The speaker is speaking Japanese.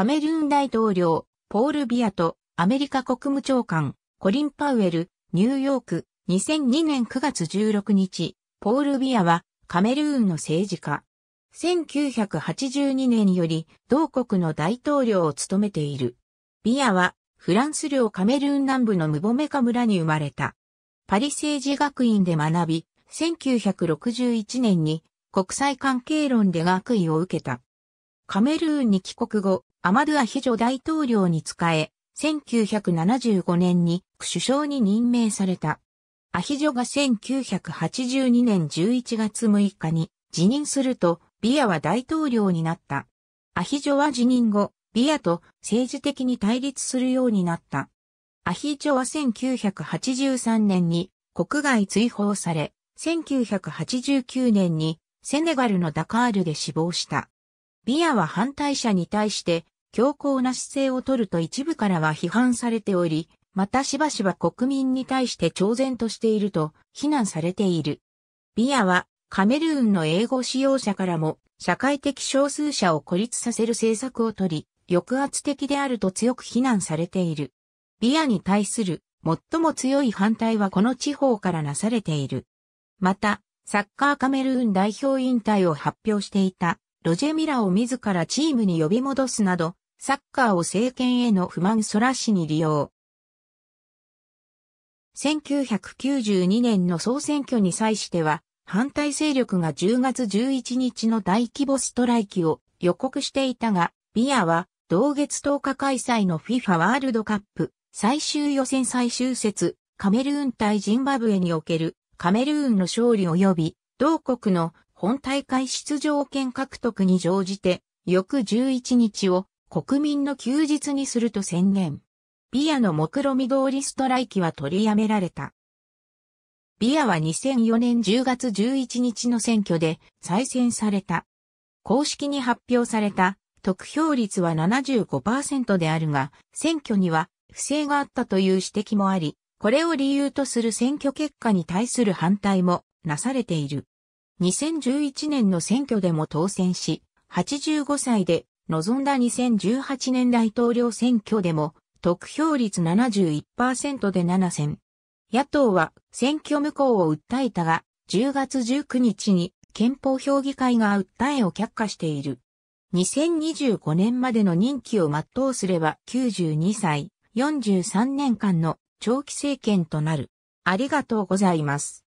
カメルーン大統領、ポール・ビアと、アメリカ国務長官、コリン・パウエル、ニューヨーク、2002年9月16日、ポール・ビアは、カメルーンの政治家。1982年より、同国の大統領を務めている。ビアは、フランス領カメルーン南部のムボメカ村に生まれた。パリ政治学院で学び、1961年に国際関係論で学位を受けた。カメルーンに帰国後、アマドゥアヒジョ大統領に仕え、1975年に首相に任命された。アヒジョが1982年11月6日に辞任すると、ビアは大統領になった。アヒジョは辞任後、ビアと政治的に対立するようになった。アヒジョは1983年に国外追放され、1989年にセネガルのダカールで死亡した。ビアは反対者に対して強硬な姿勢をとると一部からは批判されており、またしばしば国民に対して挑戦としていると非難されている。ビアはカメルーンの英語使用者からも社会的少数者を孤立させる政策をとり、抑圧的であると強く非難されている。ビアに対する最も強い反対はこの地方からなされている。また、サッカーカメルーン代表引退を発表していたロジェ・ミラを自らチームに呼び戻すなど、サッカーを政権への不満そらしに利用。1992年の総選挙に際しては、反対勢力が10月11日の大規模ストライキを予告していたが、ビアは同月10日開催の FIFA ワールドカップ最終予選最終節カメルーン対ジンバブエにおけるカメルーンの勝利及び同国の本大会出場権獲得に乗じて、翌11日を国民の休日にすると宣言。ビアの目論見通りストライキは取りやめられた。ビアは2004年10月11日の選挙で再選された。公式に発表された得票率は75%であるが、選挙には不正があったという指摘もあり、これを理由とする選挙結果に対する反対もなされている。2011年の選挙でも当選し、85歳で望んだ2018年大統領選挙でも得票率71%で7選。野党は選挙無効を訴えたが、10月19日に憲法評議会が訴えを却下している。2025年までの任期を全うすれば92歳、43年間の長期政権となる。ありがとうございます。